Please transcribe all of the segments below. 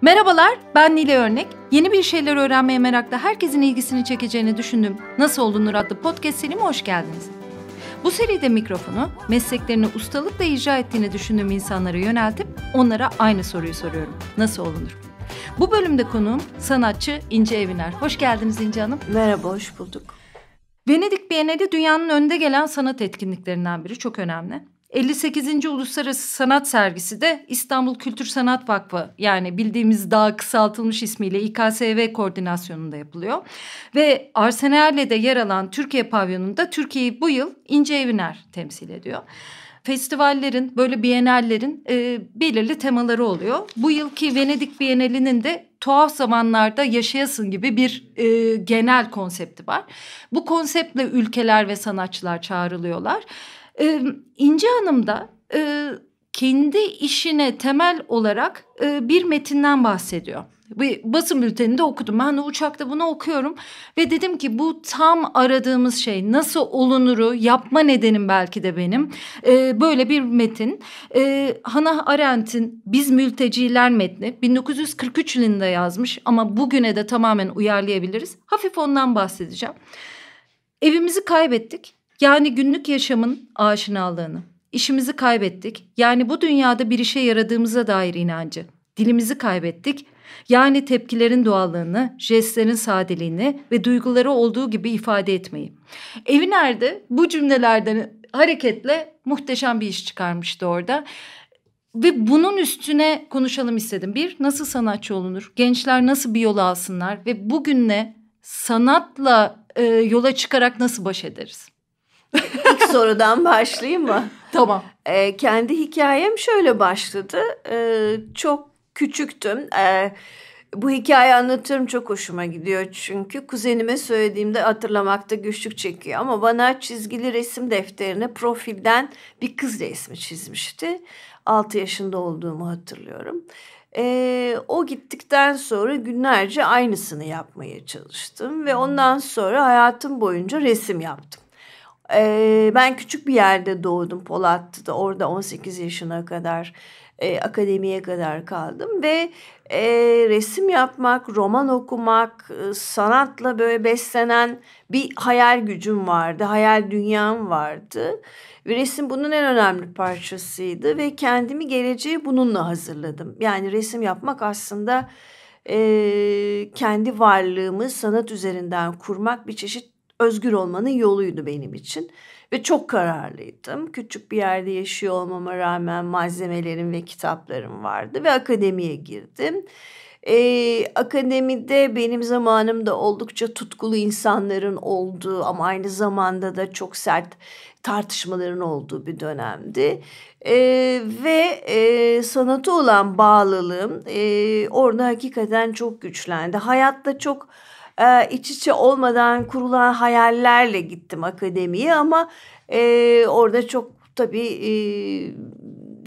Merhabalar, ben Nile Örnek. Yeni bir şeyler öğrenmeye merakla herkesin ilgisini çekeceğini düşündüm. Nasıl Olunur adlı podcast serime hoş geldiniz. Bu seride mikrofonu mesleklerini ustalıkla icra ettiğini düşündüğüm insanlara yöneltip onlara aynı soruyu soruyorum. Nasıl olunur? Bu bölümde konuğum sanatçı İnce Eviner. Hoş geldiniz İnce Hanım. Merhaba, hoş bulduk. Venedik Bienali dünyanın önde gelen sanat etkinliklerinden biri, çok önemli. 58. Uluslararası Sanat Sergisi de İstanbul Kültür Sanat Vakfı yani bildiğimiz daha kısaltılmış ismiyle İKSV koordinasyonunda yapılıyor. Ve Arsenal'le de yer alan Türkiye pavyonunda Türkiye'yi bu yıl İnce Eviner temsil ediyor festivallerin böyle bienallerin e, belirli temaları oluyor. Bu yılki Venedik Bienalinin de tuhaf zamanlarda yaşayasın gibi bir e, genel konsepti var. Bu konseptle ülkeler ve sanatçılar çağrılıyorlar. E, İnci Hanım da e, kendi işine temel olarak e, bir metinden bahsediyor. Bir basın bülteninde okudum. Ben de hani uçakta bunu okuyorum ve dedim ki bu tam aradığımız şey nasıl olunuru yapma nedenim belki de benim. Ee, böyle bir metin. Ee, Hannah Arendt'in Biz Mülteciler metni 1943 yılında yazmış ama bugüne de tamamen uyarlayabiliriz. Hafif ondan bahsedeceğim. Evimizi kaybettik yani günlük yaşamın aşinalığını. İşimizi kaybettik. Yani bu dünyada bir işe yaradığımıza dair inancı. Dilimizi kaybettik. Yani tepkilerin doğallığını, jestlerin sadeliğini ve duyguları olduğu gibi ifade etmeyi. Evi nerede? Bu cümlelerden hareketle muhteşem bir iş çıkarmıştı orada. Ve bunun üstüne konuşalım istedim. Bir, nasıl sanatçı olunur? Gençler nasıl bir yol alsınlar? Ve bugünle sanatla e, yola çıkarak nasıl baş ederiz? İlk sorudan başlayayım mı? Tamam. Ee, kendi hikayem şöyle başladı. Ee, çok küçüktüm. Ee, bu hikaye anlatırım çok hoşuma gidiyor çünkü kuzenime söylediğimde hatırlamakta güçlük çekiyor ama bana çizgili resim defterine profilden bir kız resmi çizmişti. 6 yaşında olduğumu hatırlıyorum. Ee, o gittikten sonra günlerce aynısını yapmaya çalıştım ve ondan sonra hayatım boyunca resim yaptım e, ben küçük bir yerde doğdum Polat'ta. Orada 18 yaşına kadar e, akademiye kadar kaldım ve e, resim yapmak, roman okumak, e, sanatla böyle beslenen bir hayal gücüm vardı, hayal dünyam vardı. Ve resim bunun en önemli parçasıydı ve kendimi geleceği bununla hazırladım. Yani resim yapmak aslında e, kendi varlığımı sanat üzerinden kurmak bir çeşit özgür olmanın yoluydu benim için. Ve çok kararlıydım. Küçük bir yerde yaşıyor olmama rağmen malzemelerim ve kitaplarım vardı ve akademiye girdim. Ee, akademide benim zamanımda oldukça tutkulu insanların olduğu ama aynı zamanda da çok sert tartışmaların olduğu bir dönemdi. Ee, ve e, sanata olan bağlılığım e, orada hakikaten çok güçlendi. Hayatta çok e, iç içe olmadan kurulan hayallerle gittim akademiye ama e, orada çok tabii e,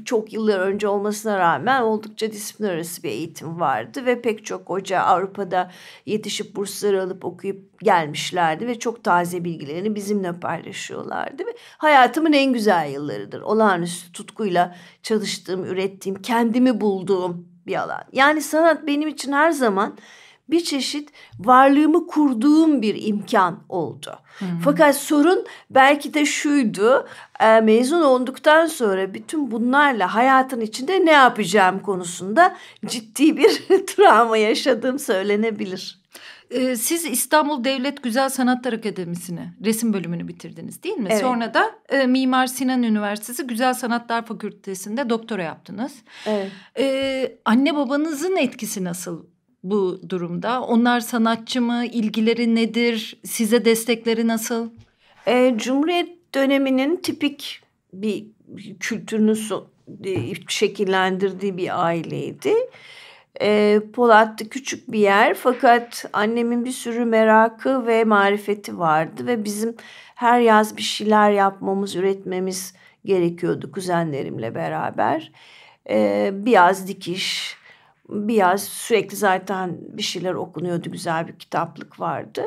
çok yıllar önce olmasına rağmen oldukça disiplin arası bir eğitim vardı ve pek çok hoca Avrupa'da yetişip bursları alıp okuyup gelmişlerdi ve çok taze bilgilerini bizimle paylaşıyorlardı ve hayatımın en güzel yıllarıdır. Olağanüstü tutkuyla çalıştığım, ürettiğim, kendimi bulduğum bir alan. Yani sanat benim için her zaman bir çeşit varlığımı kurduğum bir imkan oldu. hı hmm. Fakat sorun belki de şuydu e, mezun olduktan sonra bütün bunlarla hayatın içinde ne yapacağım konusunda ciddi bir travma yaşadığım söylenebilir. Ee, siz İstanbul Devlet Güzel Sanatlar Akademisi'ni resim bölümünü bitirdiniz değil mi? Evet. Sonra da e, Mimar Sinan Üniversitesi Güzel Sanatlar Fakültesi'nde doktora yaptınız. Evet. Ee, anne babanızın etkisi nasıl bu durumda? Onlar sanatçı mı? İlgileri nedir? Size destekleri nasıl? E, Cumhuriyet döneminin tipik bir kültürünü e, şekillendirdiği bir aileydi. E, Polat'ta küçük bir yer fakat annemin bir sürü merakı ve marifeti vardı ve bizim her yaz bir şeyler yapmamız, üretmemiz gerekiyordu kuzenlerimle beraber. E, ee, biraz dikiş, bir yaz sürekli zaten bir şeyler okunuyordu. Güzel bir kitaplık vardı.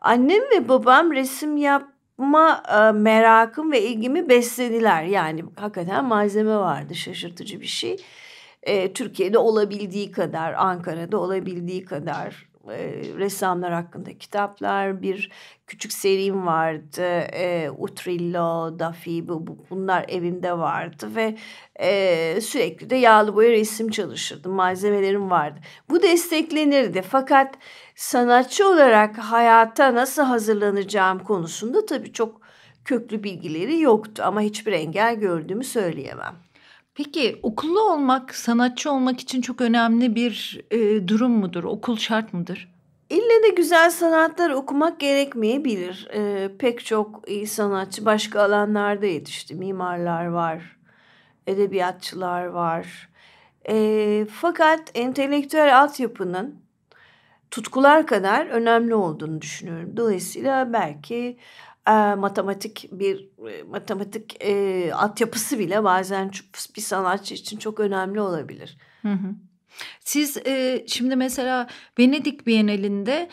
Annem ve babam resim yapma e, merakım ve ilgimi beslediler. Yani hakikaten malzeme vardı şaşırtıcı bir şey. E, Türkiye'de olabildiği kadar, Ankara'da olabildiği kadar e, ressamlar hakkında kitaplar, bir küçük serim vardı. E, Utrillo, Daffy, bu, bu, bunlar evimde vardı ve e, sürekli de yağlı boya resim çalışırdım. Malzemelerim vardı. Bu desteklenirdi fakat sanatçı olarak hayata nasıl hazırlanacağım konusunda tabii çok köklü bilgileri yoktu ama hiçbir engel gördüğümü söyleyemem. Peki okullu olmak, sanatçı olmak için çok önemli bir e, durum mudur? Okul şart mıdır? İlle de güzel sanatlar okumak gerekmeyebilir. E, pek çok iyi sanatçı başka alanlarda yetişti. Mimarlar var, edebiyatçılar var. E, fakat entelektüel altyapının tutkular kadar önemli olduğunu düşünüyorum. Dolayısıyla belki e, matematik bir e, matematik e, altyapısı bile bazen bir sanatçı için çok önemli olabilir. Hı hı. Siz e, şimdi mesela Venedik Bienalinde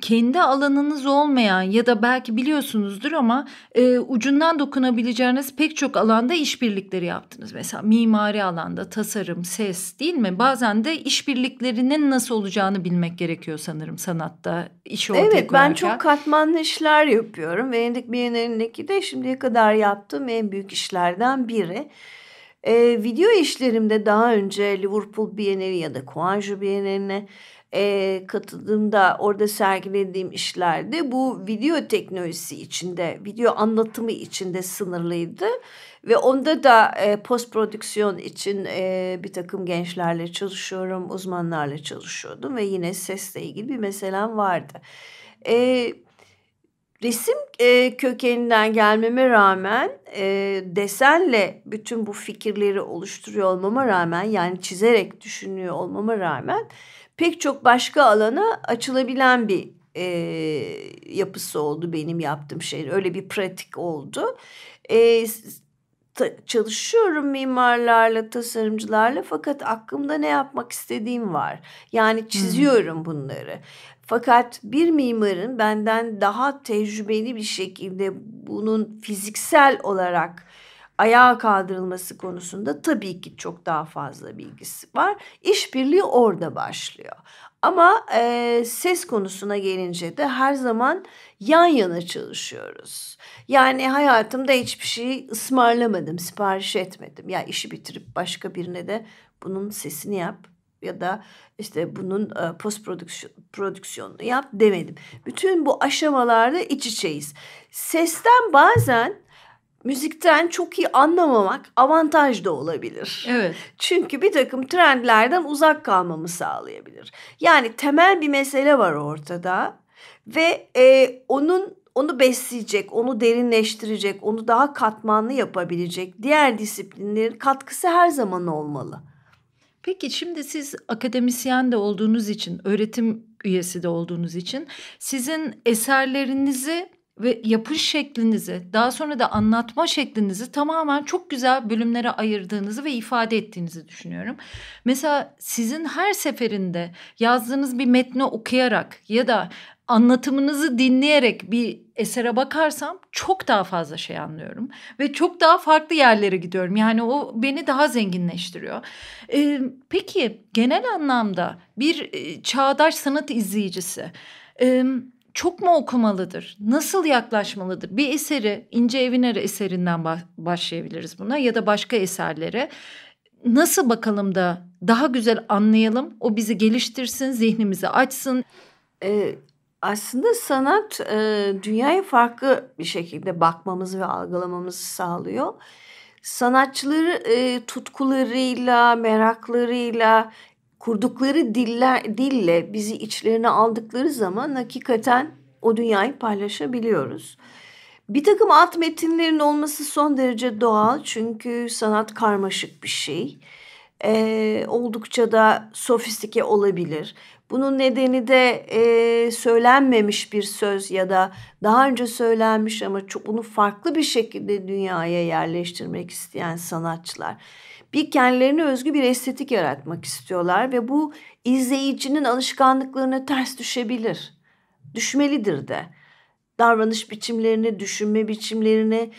kendi alanınız olmayan ya da belki biliyorsunuzdur ama e, ucundan dokunabileceğiniz pek çok alanda işbirlikleri yaptınız. Mesela mimari alanda tasarım, ses değil mi? Bazen de işbirliklerinin nasıl olacağını bilmek gerekiyor sanırım sanatta iş ortaya Evet koyarken. ben çok katmanlı işler yapıyorum. Venedik Bienalindeki de şimdiye kadar yaptığım en büyük işlerden biri. E, video işlerimde daha önce Liverpool Bienali ya da Kuanju Bienali'ne e, katıldığımda orada sergilediğim işlerde bu video teknolojisi içinde, video anlatımı içinde sınırlıydı. Ve onda da e, post prodüksiyon için e, bir takım gençlerle çalışıyorum, uzmanlarla çalışıyordum ve yine sesle ilgili bir meselem vardı. E, resim e, kökeninden gelmeme rağmen e, desenle bütün bu fikirleri oluşturuyor olmama rağmen yani çizerek düşünüyor olmama rağmen pek çok başka alana açılabilen bir e, yapısı oldu benim yaptığım şey. Öyle bir pratik oldu. E, ta, çalışıyorum mimarlarla, tasarımcılarla fakat aklımda ne yapmak istediğim var. Yani hmm. çiziyorum hmm. bunları. Fakat bir mimarın benden daha tecrübeli bir şekilde bunun fiziksel olarak ayağa kaldırılması konusunda tabii ki çok daha fazla bilgisi var. İşbirliği orada başlıyor. Ama e, ses konusuna gelince de her zaman yan yana çalışıyoruz. Yani hayatımda hiçbir şey ısmarlamadım, sipariş etmedim. Ya yani işi bitirip başka birine de bunun sesini yap ya da işte bunun e, post prodüksiyon, prodüksiyonunu yap demedim. Bütün bu aşamalarda iç içeyiz. Sesten bazen müzikten çok iyi anlamamak avantaj da olabilir. Evet. Çünkü bir takım trendlerden uzak kalmamı sağlayabilir. Yani temel bir mesele var ortada ve e, onun onu besleyecek, onu derinleştirecek, onu daha katmanlı yapabilecek diğer disiplinlerin katkısı her zaman olmalı. Peki şimdi siz akademisyen de olduğunuz için, öğretim üyesi de olduğunuz için sizin eserlerinizi ve yapış şeklinizi daha sonra da anlatma şeklinizi tamamen çok güzel bölümlere ayırdığınızı ve ifade ettiğinizi düşünüyorum. Mesela sizin her seferinde yazdığınız bir metni okuyarak ya da anlatımınızı dinleyerek bir esere bakarsam çok daha fazla şey anlıyorum ve çok daha farklı yerlere gidiyorum. Yani o beni daha zenginleştiriyor. Ee, peki genel anlamda bir e, çağdaş sanat izleyicisi e, çok mu okumalıdır? Nasıl yaklaşmalıdır? Bir eseri İnce Eviner eserinden başlayabiliriz buna ya da başka eserlere. Nasıl bakalım da daha güzel anlayalım? O bizi geliştirsin, zihnimizi açsın. Ee, aslında sanat e, dünyaya farklı bir şekilde bakmamızı ve algılamamızı sağlıyor sanatçıları e, tutkularıyla, meraklarıyla, kurdukları diller, dille bizi içlerine aldıkları zaman hakikaten o dünyayı paylaşabiliyoruz. Bir takım alt metinlerin olması son derece doğal çünkü sanat karmaşık bir şey. Ee, oldukça da sofistike olabilir. Bunun nedeni de e, söylenmemiş bir söz ya da daha önce söylenmiş ama çok bunu farklı bir şekilde dünyaya yerleştirmek isteyen sanatçılar bir kendilerine özgü bir estetik yaratmak istiyorlar ve bu izleyicinin alışkanlıklarına ters düşebilir. Düşmelidir de. Davranış biçimlerini, düşünme biçimlerini.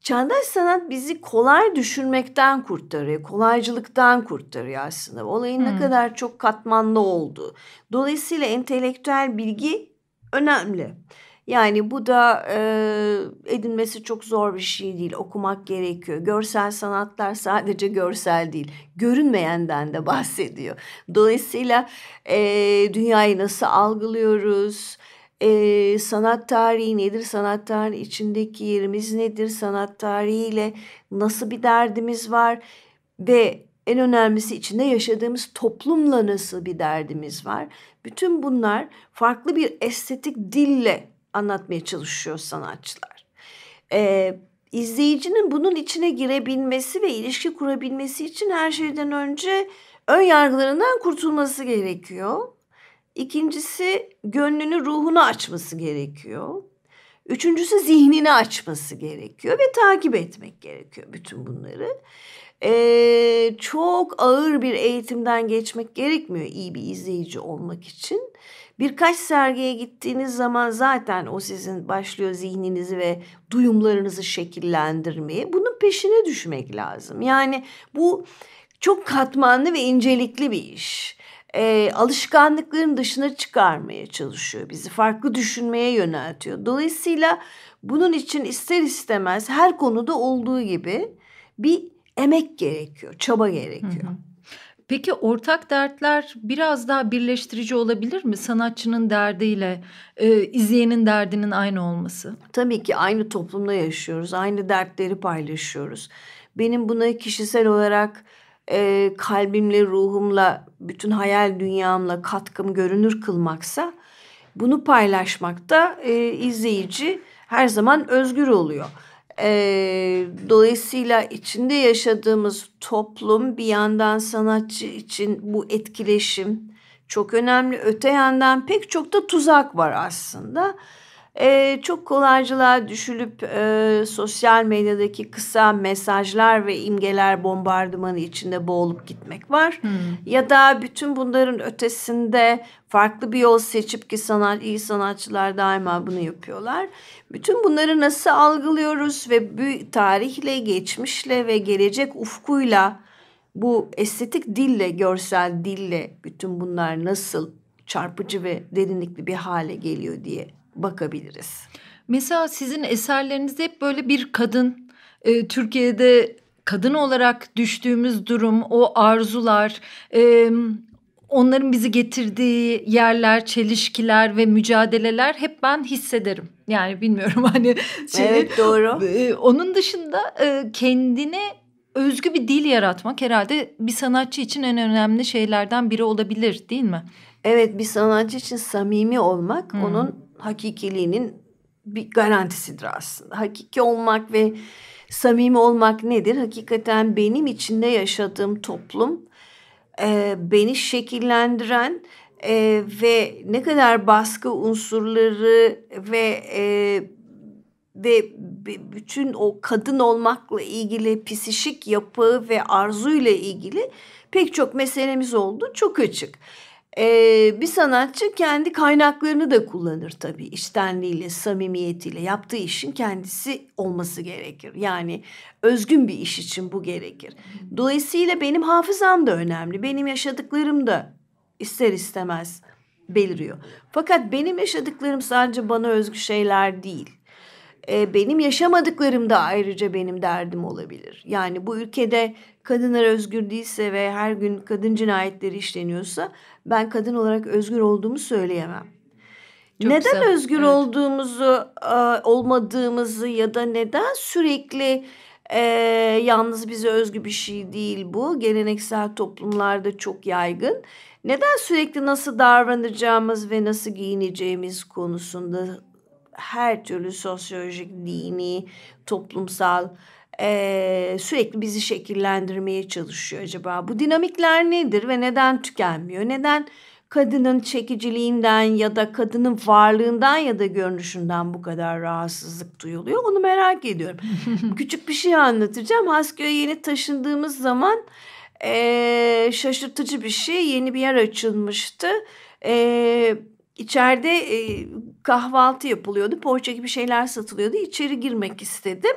Çağdaş sanat bizi kolay düşünmekten kurtarıyor, kolaycılıktan kurtarıyor aslında. Olayın hmm. ne kadar çok katmanlı olduğu. Dolayısıyla entelektüel bilgi önemli. Yani bu da e, edinmesi çok zor bir şey değil. Okumak gerekiyor. Görsel sanatlar sadece görsel değil. Görünmeyenden de bahsediyor. Dolayısıyla e, dünyayı nasıl algılıyoruz? E, sanat tarihi nedir? Sanat tarihi içindeki yerimiz nedir? Sanat tarihiyle nasıl bir derdimiz var? Ve en önemlisi içinde yaşadığımız toplumla nasıl bir derdimiz var? Bütün bunlar farklı bir estetik dille anlatmaya çalışıyor sanatçılar. Ee, izleyicinin bunun içine girebilmesi ve ilişki kurabilmesi için her şeyden önce ön yargılarından kurtulması gerekiyor. İkincisi gönlünü ruhunu açması gerekiyor. Üçüncüsü zihnini açması gerekiyor ve takip etmek gerekiyor bütün bunları. Ee, çok ağır bir eğitimden geçmek gerekmiyor iyi bir izleyici olmak için. Birkaç sergiye gittiğiniz zaman zaten o sizin başlıyor zihninizi ve duyumlarınızı şekillendirmeye. Bunun peşine düşmek lazım. Yani bu çok katmanlı ve incelikli bir iş. E, alışkanlıkların dışına çıkarmaya çalışıyor bizi. Farklı düşünmeye yöneltiyor. Dolayısıyla bunun için ister istemez her konuda olduğu gibi bir emek gerekiyor, çaba gerekiyor. Hı hı. Peki ortak dertler biraz daha birleştirici olabilir mi? Sanatçının derdiyle e, izleyenin derdinin aynı olması. Tabii ki aynı toplumda yaşıyoruz. Aynı dertleri paylaşıyoruz. Benim buna kişisel olarak e, kalbimle, ruhumla, bütün hayal dünyamla katkım görünür kılmaksa bunu paylaşmakta e, izleyici her zaman özgür oluyor. E, dolayısıyla içinde yaşadığımız toplum bir yandan sanatçı için bu etkileşim çok önemli. Öte yandan pek çok da tuzak var aslında e, çok kolaycılığa düşülüp e, sosyal medyadaki kısa mesajlar ve imgeler bombardımanı içinde boğulup gitmek var. Hmm. Ya da bütün bunların ötesinde farklı bir yol seçip ki sanat iyi sanatçılar daima bunu yapıyorlar. Bütün bunları nasıl algılıyoruz ve bu tarihle, geçmişle ve gelecek ufkuyla bu estetik dille, görsel dille bütün bunlar nasıl çarpıcı ve derinlikli bir hale geliyor diye bakabiliriz. Mesela sizin eserlerinizde hep böyle bir kadın e, Türkiye'de kadın olarak düştüğümüz durum, o arzular, e, onların bizi getirdiği yerler, çelişkiler ve mücadeleler hep ben hissederim. Yani bilmiyorum hani şey. Evet doğru. E, onun dışında e, kendine özgü bir dil yaratmak herhalde bir sanatçı için en önemli şeylerden biri olabilir değil mi? Evet bir sanatçı için samimi olmak hmm. onun hakikiliğinin bir garantisidir aslında. Hakiki olmak ve samimi olmak nedir? Hakikaten benim içinde yaşadığım toplum e, beni şekillendiren e, ve ne kadar baskı unsurları ve e, ve bütün o kadın olmakla ilgili psişik yapı ve arzuyla ilgili pek çok meselemiz oldu. Çok açık. Ee, bir sanatçı kendi kaynaklarını da kullanır tabii. İştenliğiyle, samimiyetiyle yaptığı işin kendisi olması gerekir. Yani özgün bir iş için bu gerekir. Dolayısıyla benim hafızam da önemli. Benim yaşadıklarım da ister istemez beliriyor. Fakat benim yaşadıklarım sadece bana özgü şeyler değil e, benim yaşamadıklarım da ayrıca benim derdim olabilir. Yani bu ülkede kadınlar özgür değilse ve her gün kadın cinayetleri işleniyorsa ben kadın olarak özgür olduğumu söyleyemem. Çok neden güzel. özgür evet. olduğumuzu, e, olmadığımızı ya da neden sürekli e, yalnız bize özgü bir şey değil bu. Geleneksel toplumlarda çok yaygın. Neden sürekli nasıl davranacağımız ve nasıl giyineceğimiz konusunda her türlü sosyolojik, dini, toplumsal e, sürekli bizi şekillendirmeye çalışıyor acaba. Bu dinamikler nedir ve neden tükenmiyor? Neden kadının çekiciliğinden ya da kadının varlığından ya da görünüşünden bu kadar rahatsızlık duyuluyor? Onu merak ediyorum. Küçük bir şey anlatacağım. Hasköy'e yeni taşındığımız zaman e, şaşırtıcı bir şey. Yeni bir yer açılmıştı. Eee İçeride e, kahvaltı yapılıyordu. Poğaça gibi şeyler satılıyordu. İçeri girmek istedim.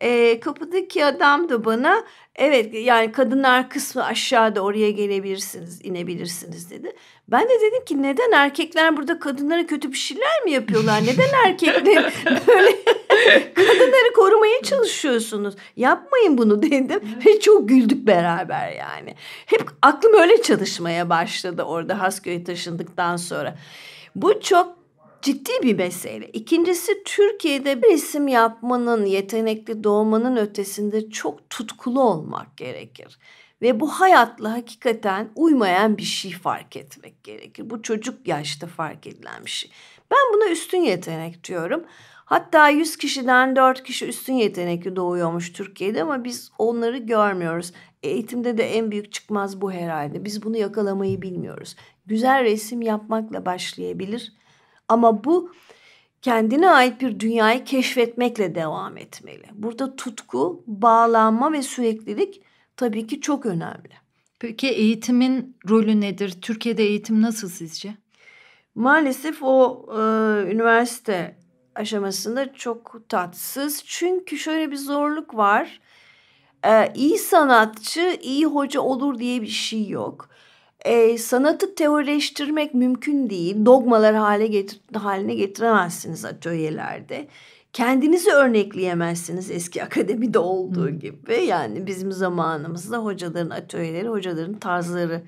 E, kapıdaki adam da bana evet yani kadınlar kısmı aşağıda oraya gelebilirsiniz, inebilirsiniz dedi. Ben de dedim ki neden erkekler burada kadınlara kötü bir şeyler mi yapıyorlar? Neden erkekler böyle kadınları korumaya çalışıyorsunuz? Yapmayın bunu dedim ve çok güldük beraber yani. Hep aklım öyle çalışmaya başladı orada Hasköy'e taşındıktan sonra. Bu çok ciddi bir mesele. İkincisi Türkiye'de bir isim yapmanın, yetenekli doğmanın ötesinde çok tutkulu olmak gerekir. Ve bu hayatla hakikaten uymayan bir şey fark etmek gerekir. Bu çocuk yaşta fark edilen bir şey. Ben buna üstün yetenek diyorum. Hatta 100 kişiden 4 kişi üstün yetenekli doğuyormuş Türkiye'de ama biz onları görmüyoruz. Eğitimde de en büyük çıkmaz bu herhalde. Biz bunu yakalamayı bilmiyoruz. Güzel resim yapmakla başlayabilir ama bu kendine ait bir dünyayı keşfetmekle devam etmeli. Burada tutku, bağlanma ve süreklilik tabii ki çok önemli. Peki eğitimin rolü nedir? Türkiye'de eğitim nasıl sizce? Maalesef o e, üniversite aşamasında çok tatsız. Çünkü şöyle bir zorluk var e, iyi sanatçı iyi hoca olur diye bir şey yok. E, sanatı teorileştirmek mümkün değil. Dogmalar hale getir, haline getiremezsiniz atölyelerde. Kendinizi örnekleyemezsiniz eski akademide olduğu hmm. gibi. Yani bizim zamanımızda hocaların atölyeleri, hocaların tarzları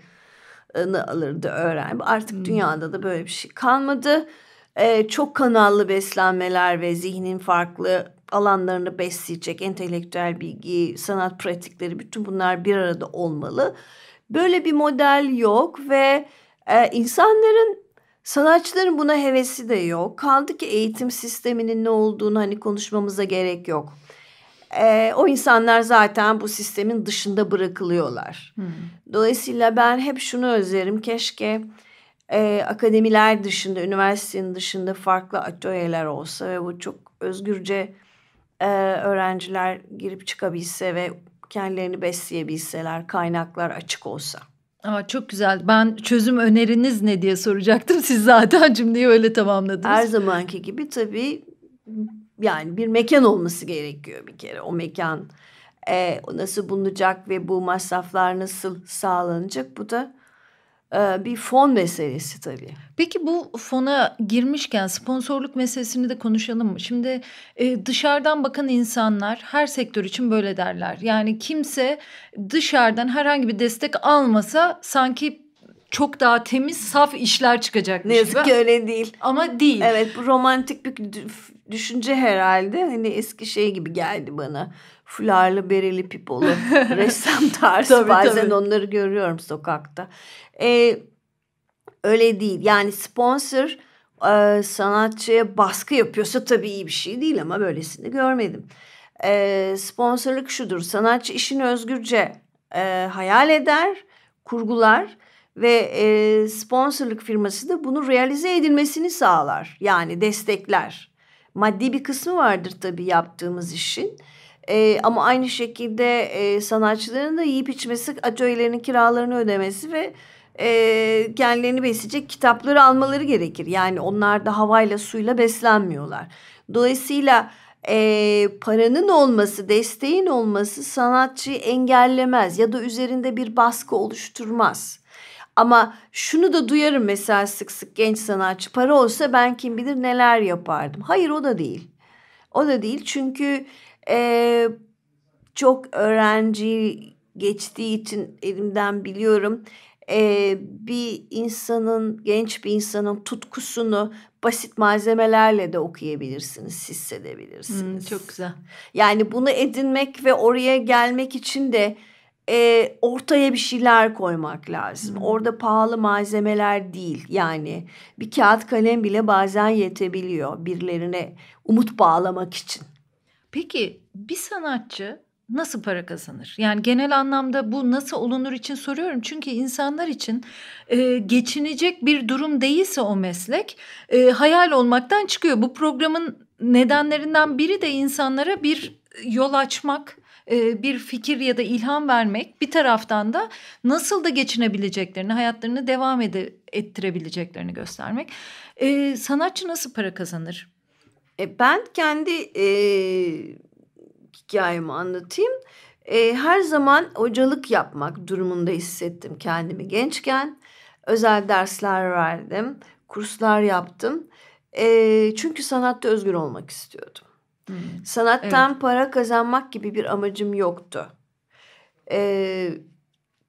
alırdı öğren. Artık hmm. dünyada da böyle bir şey kalmadı. Ee, çok kanallı beslenmeler ve zihnin farklı alanlarını besleyecek entelektüel bilgi, sanat pratikleri bütün bunlar bir arada olmalı. Böyle bir model yok ve e, insanların sanatçıların buna hevesi de yok. Kaldı ki eğitim sisteminin ne olduğunu hani konuşmamıza gerek yok. E, o insanlar zaten bu sistemin dışında bırakılıyorlar. Hmm. Dolayısıyla ben hep şunu özlerim keşke e, akademiler dışında, üniversitenin dışında farklı atölyeler olsa ve bu çok özgürce e, öğrenciler girip çıkabilse ve kendilerini besleyebilseler, kaynaklar açık olsa. Aa, çok güzel. Ben çözüm öneriniz ne diye soracaktım. Siz zaten cümleyi öyle tamamladınız. Her zamanki gibi tabii yani bir mekan olması gerekiyor bir kere. O mekan e, nasıl bulunacak ve bu masraflar nasıl sağlanacak? Bu da ee, bir fon meselesi tabii. Peki bu fona girmişken sponsorluk meselesini de konuşalım mı? Şimdi e, dışarıdan bakan insanlar her sektör için böyle derler. Yani kimse dışarıdan herhangi bir destek almasa sanki çok daha temiz, saf işler çıkacakmış gibi. Ne yazık ki öyle değil. Ama değil. Evet bu romantik bir düşünce herhalde. Hani eski şey gibi geldi bana fularlı, bereli, pipolu ressam tarzı tabii, bazen tabii. onları görüyorum sokakta. Ee, öyle değil. Yani sponsor e, sanatçıya baskı yapıyorsa tabii iyi bir şey değil ama böylesini görmedim. E, sponsorluk şudur. Sanatçı işini özgürce e, hayal eder, kurgular ve e, sponsorluk firması da bunu realize edilmesini sağlar. Yani destekler. Maddi bir kısmı vardır tabii yaptığımız işin. E, ama aynı şekilde e, sanatçıların da yiyip içmesi, atölyelerinin kiralarını ödemesi ve e, kendilerini besleyecek kitapları almaları gerekir. Yani onlar da havayla suyla beslenmiyorlar. Dolayısıyla e, paranın olması, desteğin olması sanatçıyı engellemez ya da üzerinde bir baskı oluşturmaz. Ama şunu da duyarım mesela sık sık genç sanatçı para olsa ben kim bilir neler yapardım. Hayır o da değil. O da değil çünkü e, çok öğrenci geçtiği için elimden biliyorum e, bir insanın genç bir insanın tutkusunu basit malzemelerle de okuyabilirsiniz, hissedebilirsiniz. Hmm, çok güzel. Yani bunu edinmek ve oraya gelmek için de e, ortaya bir şeyler koymak lazım. Hmm. Orada pahalı malzemeler değil yani bir kağıt kalem bile bazen yetebiliyor birilerine umut bağlamak için. Peki bir sanatçı nasıl para kazanır? Yani genel anlamda bu nasıl olunur için soruyorum. Çünkü insanlar için e, geçinecek bir durum değilse o meslek e, hayal olmaktan çıkıyor. Bu programın nedenlerinden biri de insanlara bir yol açmak, e, bir fikir ya da ilham vermek bir taraftan da nasıl da geçinebileceklerini, hayatlarını devam ed- ettirebileceklerini göstermek. E, sanatçı nasıl para kazanır? E, ben kendi e, hikayemi anlatayım. E, her zaman hocalık yapmak durumunda hissettim kendimi gençken. Özel dersler verdim, kurslar yaptım. E, çünkü sanatta özgür olmak istiyordum. Hmm. Sanattan evet. para kazanmak gibi bir amacım yoktu. E,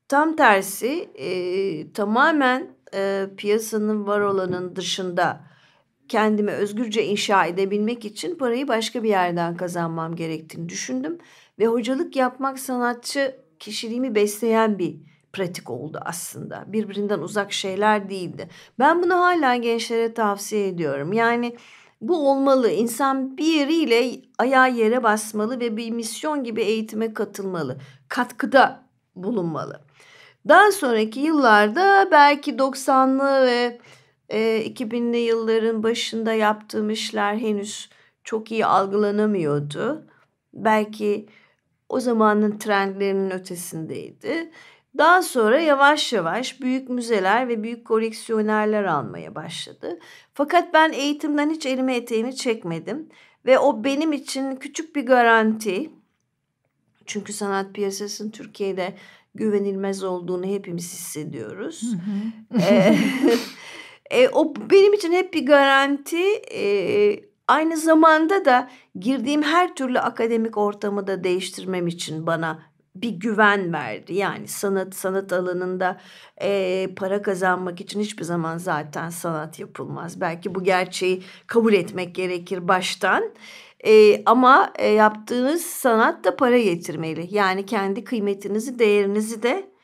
tam tersi e, tamamen e, piyasanın var olanın dışında kendimi özgürce inşa edebilmek için parayı başka bir yerden kazanmam gerektiğini düşündüm ve hocalık yapmak sanatçı kişiliğimi besleyen bir pratik oldu aslında. Birbirinden uzak şeyler değildi. Ben bunu hala gençlere tavsiye ediyorum. Yani bu olmalı. İnsan bir yeriyle ayağa yere basmalı ve bir misyon gibi eğitime katılmalı. Katkıda bulunmalı. Daha sonraki yıllarda belki 90'lı ve 2000'li yılların başında yaptığım işler henüz çok iyi algılanamıyordu. Belki o zamanın trendlerinin ötesindeydi. Daha sonra yavaş yavaş büyük müzeler ve büyük koleksiyonerler almaya başladı. Fakat ben eğitimden hiç elime eteğimi çekmedim ve o benim için küçük bir garanti. Çünkü sanat piyasasının Türkiye'de güvenilmez olduğunu hepimiz hissediyoruz. ee, E, o benim için hep bir garanti. E, aynı zamanda da girdiğim her türlü akademik ortamı da değiştirmem için bana bir güven verdi. Yani sanat sanat alanında e, para kazanmak için hiçbir zaman zaten sanat yapılmaz. Belki bu gerçeği kabul etmek gerekir baştan. E, ama e, yaptığınız sanat da para getirmeli. Yani kendi kıymetinizi, değerinizi de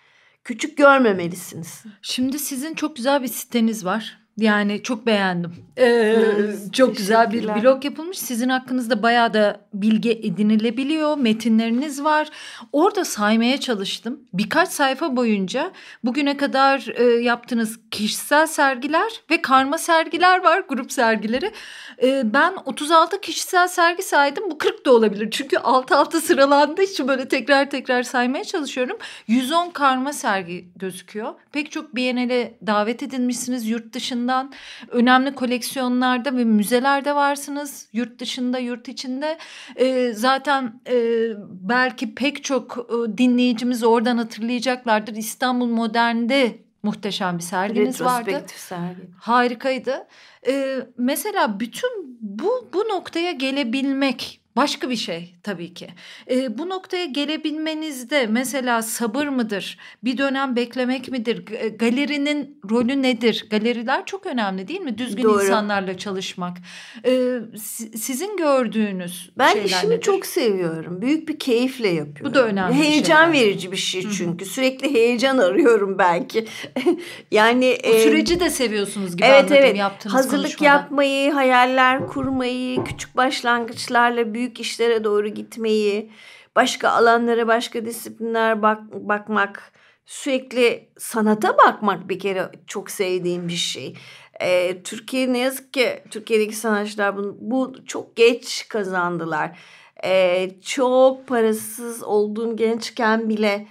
küçük görmemelisiniz. Şimdi sizin çok güzel bir siteniz var. Yani çok beğendim. Ee, çok güzel bir blog yapılmış. Sizin hakkınızda bayağı da bilgi edinilebiliyor. Metinleriniz var. Orada saymaya çalıştım. Birkaç sayfa boyunca bugüne kadar e, yaptığınız kişisel sergiler ve karma sergiler var. Grup sergileri. E, ben 36 kişisel sergi saydım. Bu 40 da olabilir. Çünkü alt alta sıralandığı için böyle tekrar tekrar saymaya çalışıyorum. 110 karma sergi gözüküyor. Pek çok Biennale davet edilmişsiniz yurt dışında dışından önemli koleksiyonlarda ve müzelerde varsınız. Yurt dışında, yurt içinde. E, zaten e, belki pek çok e, dinleyicimiz oradan hatırlayacaklardır. İstanbul Modern'de muhteşem bir serginiz vardı. sergi. Harikaydı. Ee, mesela bütün bu bu noktaya gelebilmek Başka bir şey tabii ki. E, bu noktaya gelebilmenizde mesela sabır mıdır? Bir dönem beklemek midir? E, galerinin rolü nedir? Galeriler çok önemli değil mi? Düzgün Doğru. insanlarla çalışmak. E, sizin gördüğünüz ben şeyler işimi nedir? çok seviyorum. Büyük bir keyifle yapıyorum. Bu da önemli şey Heyecan şeyler. verici bir şey çünkü. Hı. Sürekli heyecan arıyorum belki. yani o süreci de seviyorsunuz gibi evet, anladım evet. yaptığınız Hazırlık konuşmada. yapmayı, hayaller kurmayı, küçük başlangıçlarla büyük büyük işlere doğru gitmeyi, başka alanlara, başka disiplinler bak, bakmak, sürekli sanata bakmak bir kere çok sevdiğim bir şey. Ee, Türkiye ne yazık ki Türkiye'deki sanatçılar bunu bu çok geç kazandılar. Ee, çok parasız olduğum gençken bile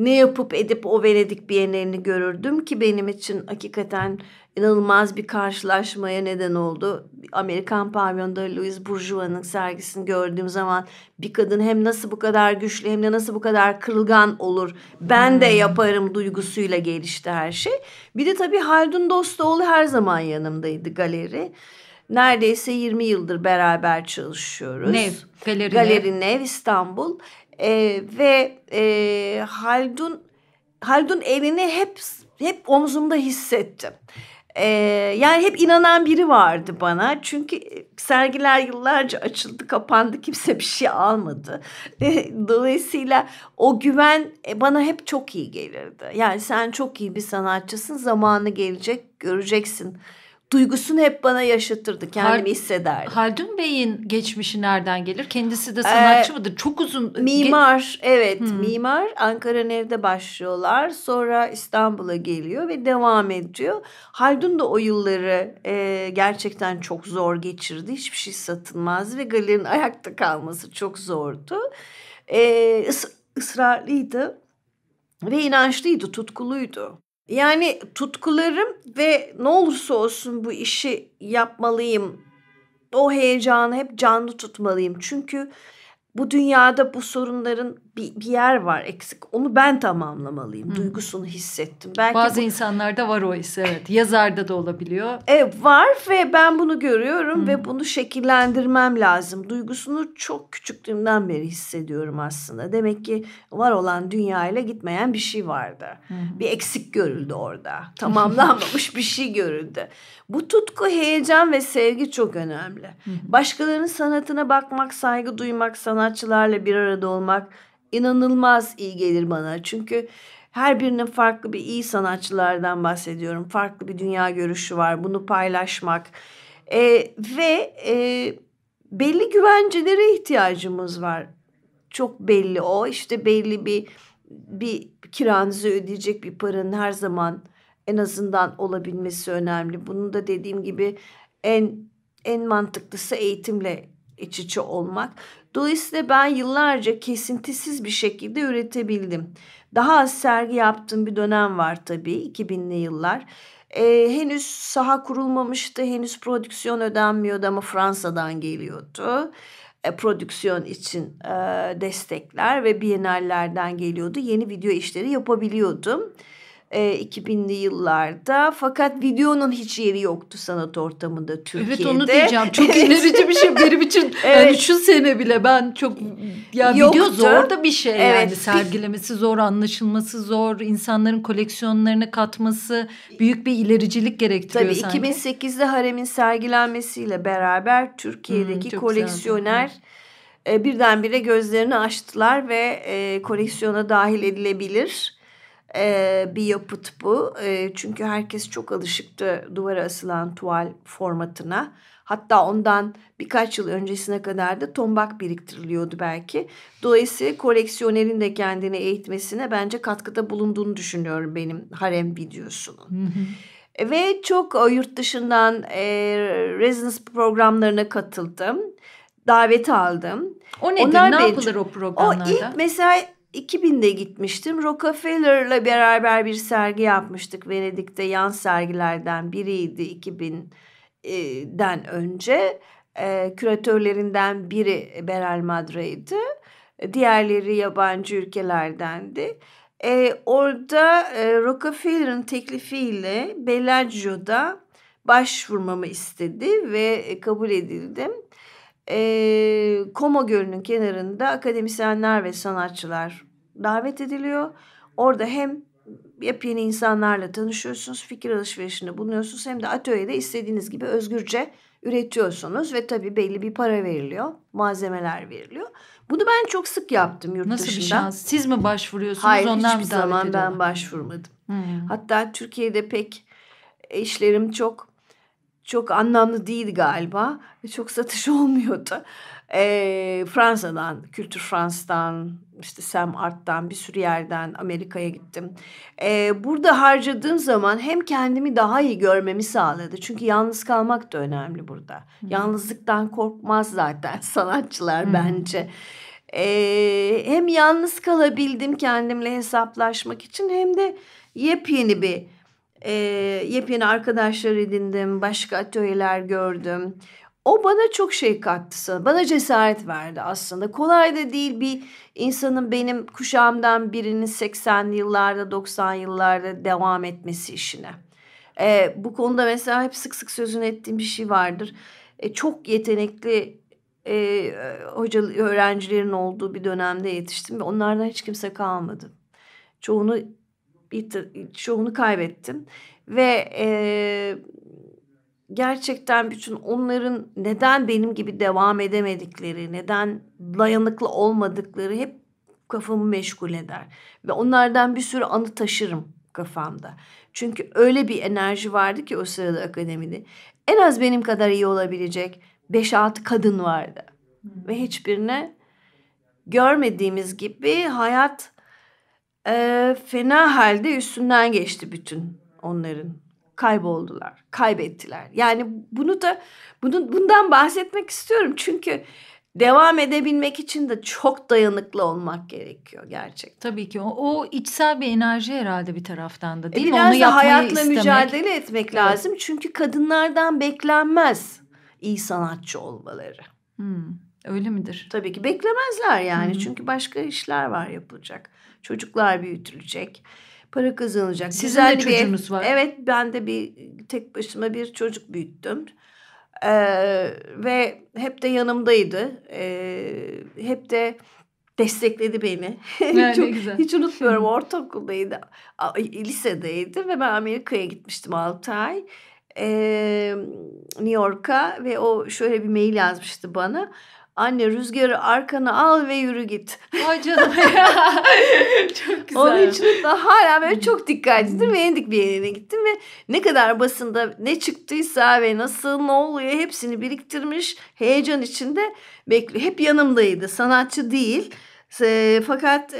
ne yapıp edip o Venedik Bienalini görürdüm ki benim için hakikaten inanılmaz bir karşılaşmaya neden oldu. Amerikan pavyonda Louis Bourgeois'ın sergisini gördüğüm zaman bir kadın hem nasıl bu kadar güçlü hem de nasıl bu kadar kırılgan olur ben de hmm. yaparım duygusuyla gelişti her şey. Bir de tabii Haldun Dostoğlu her zaman yanımdaydı galeri. Neredeyse 20 yıldır beraber çalışıyoruz. Nev, Galeri, Galeri Nev. Nev İstanbul. E, ve e, Haldun Haldun elini hep hep omzumda hissettim. Ee, yani hep inanan biri vardı bana. Çünkü e, sergiler yıllarca açıldı, kapandı. Kimse bir şey almadı. Dolayısıyla o güven e, bana hep çok iyi gelirdi. Yani sen çok iyi bir sanatçısın. Zamanı gelecek, göreceksin duygusunu hep bana yaşatırdı. Kendimi Hal, hissederdim. Haldun Bey'in geçmişi nereden gelir? Kendisi de ee, sanatçı ee, mıdır? Çok uzun. Mimar. Evet hmm. mimar. Ankara Nev'de başlıyorlar. Sonra İstanbul'a geliyor ve devam ediyor. Haldun da o yılları e, gerçekten çok zor geçirdi. Hiçbir şey satılmaz ve galerinin ayakta kalması çok zordu. E, ısrarlıydı ve inançlıydı, tutkuluydu. Yani tutkularım ve ne olursa olsun bu işi yapmalıyım. O heyecanı hep canlı tutmalıyım. Çünkü bu dünyada bu sorunların bir, bir yer var eksik. Onu ben tamamlamalıyım. Hı. Duygusunu hissettim. Belki Bazı bu... insanlarda var o ise evet. Yazarda da olabiliyor. Evet var ve ben bunu görüyorum Hı. ve bunu şekillendirmem lazım. Duygusunu çok küçüklüğümden beri hissediyorum aslında. Demek ki var olan dünyayla gitmeyen bir şey vardı. Hı. Bir eksik görüldü orada. Tamamlanmamış bir şey görüldü. Bu tutku, heyecan ve sevgi çok önemli. Hı. Başkalarının sanatına bakmak, saygı duymak, sanatçılarla bir arada olmak inanılmaz iyi gelir bana. Çünkü her birinin farklı bir iyi sanatçılardan bahsediyorum. Farklı bir dünya görüşü var. Bunu paylaşmak e, ve e, belli güvencelere ihtiyacımız var. Çok belli o işte belli bir bir kiranızı ödeyecek bir paranın her zaman en azından olabilmesi önemli. Bunun da dediğim gibi en en mantıklısı eğitimle iç içe olmak. Dolayısıyla ben yıllarca kesintisiz bir şekilde üretebildim. Daha az sergi yaptığım bir dönem var tabii 2000'li yıllar. Ee, henüz saha kurulmamıştı, henüz prodüksiyon ödenmiyordu ama Fransa'dan geliyordu. E, prodüksiyon için e, destekler ve bienallerden geliyordu. Yeni video işleri yapabiliyordum. 2000'li ee, yıllarda. Fakat videonun hiç yeri yoktu sanat ortamında Türkiye'de. Evet onu diyeceğim. Çok ilerici bir şey benim için. Evet. Yani şu sene bile ben çok ya yoktu. video zor da bir şey evet. yani sergilemesi zor, anlaşılması zor, insanların koleksiyonlarına katması büyük bir ilericilik gerektiriyor Tabii sanki. 2008'de Harem'in sergilenmesiyle beraber Türkiye'deki hmm, koleksiyoner e, birdenbire gözlerini açtılar ve e, koleksiyona dahil edilebilir e, bir yapıt bu. E, çünkü herkes çok alışıktı duvara asılan tuval formatına. Hatta ondan birkaç yıl öncesine kadar da tombak biriktiriliyordu belki. Dolayısıyla koleksiyonerin de kendini eğitmesine bence katkıda bulunduğunu düşünüyorum benim harem videosunun. E, ve çok yurt dışından e, residence programlarına katıldım davet aldım. O nedir? Onlar ne yapılır o programlarda? O ilk mesela 2000'de gitmiştim. Rockefeller'la beraber bir sergi yapmıştık Venedik'te. Yan sergilerden biriydi 2000'den önce. Ee, küratörlerinden biri Beral Madre'ydi. Diğerleri yabancı ülkelerdendi. E, orada e, Rockefeller'ın teklifiyle Bellagio'da başvurmamı istedi ve e, kabul edildim e, Komo Gölü'nün kenarında akademisyenler ve sanatçılar davet ediliyor. Orada hem yepyeni insanlarla tanışıyorsunuz, fikir alışverişinde bulunuyorsunuz hem de atölyede istediğiniz gibi özgürce üretiyorsunuz ve tabii belli bir para veriliyor, malzemeler veriliyor. Bunu ben çok sık yaptım yurt Nasıl dışında. Nasıl bir şans? Siz mi başvuruyorsunuz? Hayır, Onlar hiçbir zaman ben başvurmadım. Hmm. Hatta Türkiye'de pek işlerim çok çok anlamlı değil galiba ve çok satış olmuyordu. E, Fransa'dan, Kültür Fransa'dan, işte Sam Art'tan bir sürü yerden Amerika'ya gittim. E, burada harcadığım zaman hem kendimi daha iyi görmemi sağladı. Çünkü yalnız kalmak da önemli burada. Hmm. Yalnızlıktan korkmaz zaten sanatçılar hmm. bence. E, hem yalnız kalabildim kendimle hesaplaşmak için hem de yepyeni bir e, yepyeni arkadaşlar edindim. Başka atölyeler gördüm. O bana çok şey kattı sana. Bana cesaret verdi aslında. Kolay da değil bir insanın benim kuşağımdan birinin 80 yıllarda 90 yıllarda devam etmesi işine. E, bu konuda mesela hep sık sık sözünü ettiğim bir şey vardır. E, çok yetenekli e, hoca öğrencilerin olduğu bir dönemde yetiştim ve onlardan hiç kimse kalmadı. Çoğunu bir çoğunu kaybettim ve e, gerçekten bütün onların neden benim gibi devam edemedikleri, neden dayanıklı olmadıkları hep kafamı meşgul eder ve onlardan bir sürü anı taşırım kafamda. Çünkü öyle bir enerji vardı ki o sırada akademide. En az benim kadar iyi olabilecek 5-6 kadın vardı. Ve hiçbirine görmediğimiz gibi hayat e, fena halde üstünden geçti bütün onların. Kayboldular, kaybettiler. Yani bunu da bunu, bundan bahsetmek istiyorum. Çünkü devam edebilmek için de çok dayanıklı olmak gerekiyor gerçek. Tabii ki o, o içsel bir enerji herhalde bir taraftan da e, değil e mi? Biraz hayatla istemek. mücadele etmek evet. lazım. Çünkü kadınlardan beklenmez iyi sanatçı olmaları. Hmm, öyle midir? Tabii ki beklemezler yani. Hmm. Çünkü başka işler var yapılacak. Çocuklar büyütülecek. Para kazanılacak. Sizin Güzel de bir çocuğunuz ev. var. Evet ben de bir tek başıma bir çocuk büyüttüm. Ee, ve hep de yanımdaydı. Ee, hep de destekledi beni. Yani Çok, güzel. Hiç unutmuyorum ortaokuldaydı. Lisedeydi ve ben Amerika'ya gitmiştim 6 ay. Ee, New York'a ve o şöyle bir mail yazmıştı bana anne rüzgarı arkana al ve yürü git. Ay canım ya. çok güzel. Onun için da hala böyle çok dikkatliydim ve endik bir yerine gittim ve ne kadar basında ne çıktıysa ve nasıl ne oluyor hepsini biriktirmiş heyecan içinde bekliyor. Hep yanımdaydı sanatçı değil fakat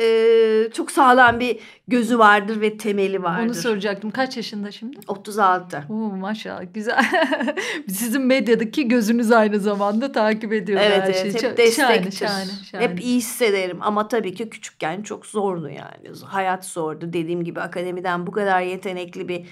çok sağlam bir gözü vardır ve temeli vardır. Onu soracaktım. Kaç yaşında şimdi? 36. Oo, maşallah güzel. Sizin medyadaki gözünüz aynı zamanda takip ediyor evet, her şeyi. Evet hep destektir. Şahane, şahane, şahane. Hep iyi hissederim ama tabii ki küçükken çok zordu yani. Hayat zordu. Dediğim gibi akademiden bu kadar yetenekli bir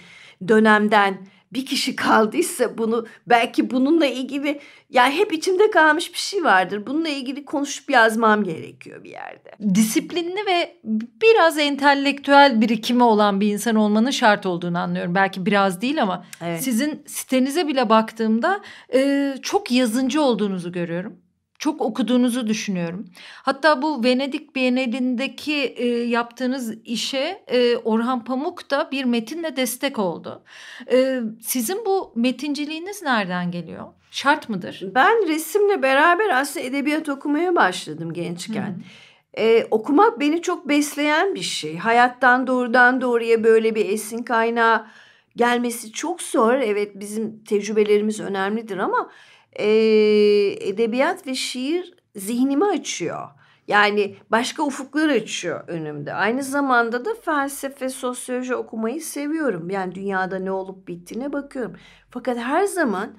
dönemden bir kişi kaldıysa bunu belki bununla ilgili ya yani hep içimde kalmış bir şey vardır. Bununla ilgili konuşup yazmam gerekiyor bir yerde. Disiplinli ve biraz entelektüel birikimi olan bir insan olmanın şart olduğunu anlıyorum. Belki biraz değil ama evet. sizin sitenize bile baktığımda e, çok yazıncı olduğunuzu görüyorum çok okuduğunuzu düşünüyorum. Hatta bu Venedik Bienalindeki e, yaptığınız işe e, Orhan Pamuk da bir metinle destek oldu. E, sizin bu metinciliğiniz nereden geliyor? Şart mıdır? Ben resimle beraber aslında edebiyat okumaya başladım gençken. Hmm. Ee, okumak beni çok besleyen bir şey. Hayattan doğrudan doğruya böyle bir esin kaynağı gelmesi çok zor. Evet bizim tecrübelerimiz önemlidir ama e, edebiyat ve şiir zihnimi açıyor. Yani başka ufuklar açıyor önümde. Aynı zamanda da felsefe, sosyoloji okumayı seviyorum. Yani dünyada ne olup bittiğine bakıyorum. Fakat her zaman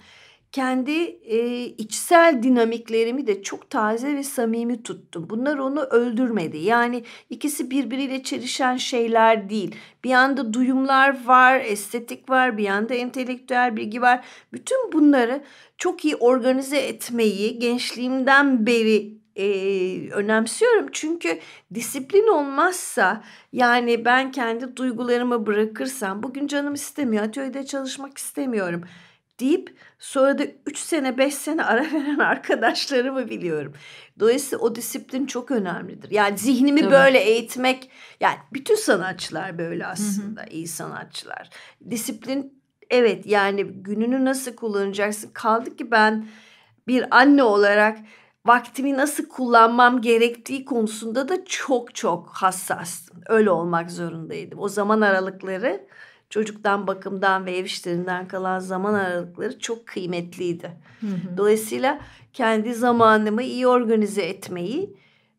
kendi e, içsel dinamiklerimi de çok taze ve samimi tuttum. Bunlar onu öldürmedi. Yani ikisi birbiriyle çelişen şeyler değil. Bir yanda duyumlar var, estetik var, bir yanda entelektüel bilgi var. Bütün bunları çok iyi organize etmeyi gençliğimden beri e, önemsiyorum. Çünkü disiplin olmazsa yani ben kendi duygularımı bırakırsam bugün canım istemiyor, atölyede çalışmak istemiyorum deyip Sonra da 3 sene 5 sene ara veren arkadaşlarımı biliyorum. Dolayısıyla o disiplin çok önemlidir. Yani zihnimi Tabii. böyle eğitmek yani bütün sanatçılar böyle aslında hı hı. iyi sanatçılar. Disiplin evet yani gününü nasıl kullanacaksın kaldı ki ben bir anne olarak vaktimi nasıl kullanmam gerektiği konusunda da çok çok hassastım. Öyle olmak zorundaydım. O zaman aralıkları çocuktan bakımdan ve ev işlerinden kalan zaman aralıkları çok kıymetliydi. Hı hı. Dolayısıyla kendi zamanımı iyi organize etmeyi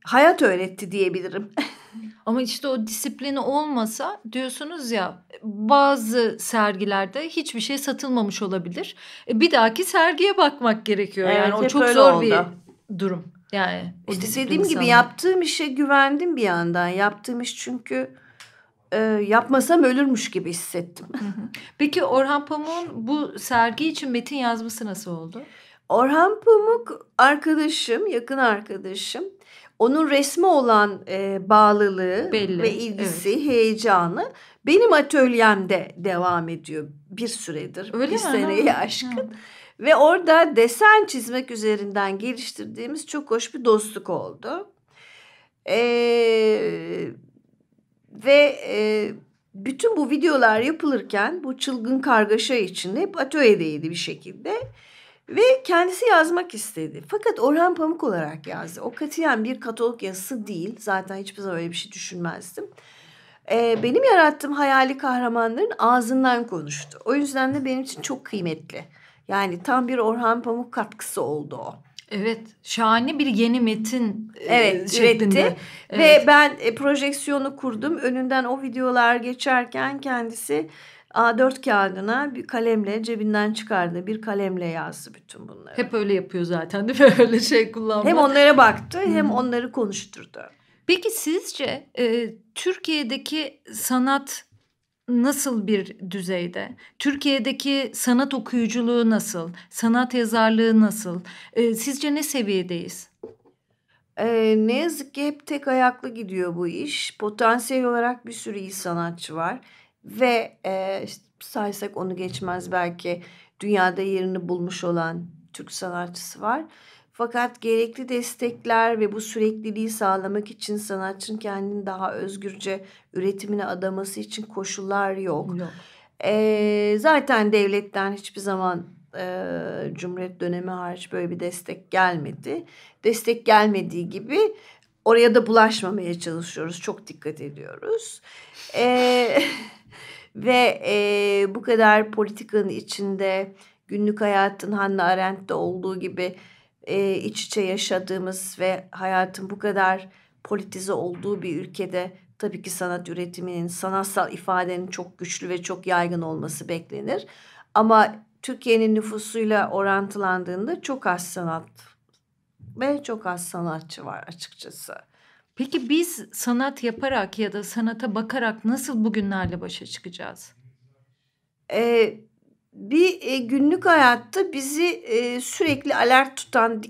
hayat öğretti diyebilirim. Ama işte o disiplini olmasa diyorsunuz ya bazı sergilerde hiçbir şey satılmamış olabilir. E, bir dahaki sergiye bakmak gerekiyor. Evet, yani o çok zor oldu. bir durum. Yani işte dediğim gibi yaptığım işe güvendim bir yandan. Yaptığım iş çünkü e, yapmasam ölürmüş gibi hissettim. Peki Orhan Pamuk'un bu sergi için metin yazması nasıl oldu? Orhan Pamuk arkadaşım, yakın arkadaşım. Onun resmi olan e, bağlılığı Belli. ve ilgisi, evet. heyecanı benim atölyemde devam ediyor bir süredir. Öyle bir mi? seneye aşkın. Hı. Ve orada desen çizmek üzerinden geliştirdiğimiz çok hoş bir dostluk oldu. Ee, ve e, bütün bu videolar yapılırken bu çılgın kargaşa için hep atölyedeydi bir şekilde. Ve kendisi yazmak istedi. Fakat Orhan Pamuk olarak yazdı. O katiyen bir katolik yazısı değil. Zaten hiçbir zaman öyle bir şey düşünmezdim. Ee, benim yarattığım hayali kahramanların ağzından konuştu. O yüzden de benim için çok kıymetli. Yani tam bir Orhan Pamuk katkısı oldu o. Evet, şahane bir yeni metin e, evet, üretti evet. ve ben e, projeksiyonu kurdum. Önünden o videolar geçerken kendisi A4 kağıdına bir kalemle cebinden çıkardı. Bir kalemle yazdı bütün bunları. Hep öyle yapıyor zaten değil mi? Öyle şey kullanmak. Hem onlara baktı hem onları konuşturdu. Peki sizce e, Türkiye'deki sanat nasıl bir düzeyde? Türkiye'deki sanat okuyuculuğu nasıl? Sanat yazarlığı nasıl? E, sizce ne seviyedeyiz? E, ne yazık ki hep tek ayaklı gidiyor bu iş. Potansiyel olarak bir sürü iyi sanatçı var. Ve e, işte saysak onu geçmez belki dünyada yerini bulmuş olan Türk sanatçısı var. Fakat gerekli destekler ve bu sürekliliği sağlamak için sanatçının kendini daha özgürce üretimine adaması için koşullar yok. yok. E, zaten devletten hiçbir zaman e, Cumhuriyet dönemi hariç böyle bir destek gelmedi. Destek gelmediği gibi oraya da bulaşmamaya çalışıyoruz. Çok dikkat ediyoruz. E, ve e, bu kadar politikanın içinde günlük hayatın Hannah Arendt'te olduğu gibi e, iç içe yaşadığımız ve hayatın bu kadar politize olduğu bir ülkede tabii ki sanat üretiminin, sanatsal ifadenin çok güçlü ve çok yaygın olması beklenir. Ama Türkiye'nin nüfusuyla orantılandığında çok az sanat ve çok az sanatçı var açıkçası. Peki biz sanat yaparak ya da sanata bakarak nasıl bugünlerle başa çıkacağız? Ee, bir e, günlük hayatta bizi e, sürekli alert tutan,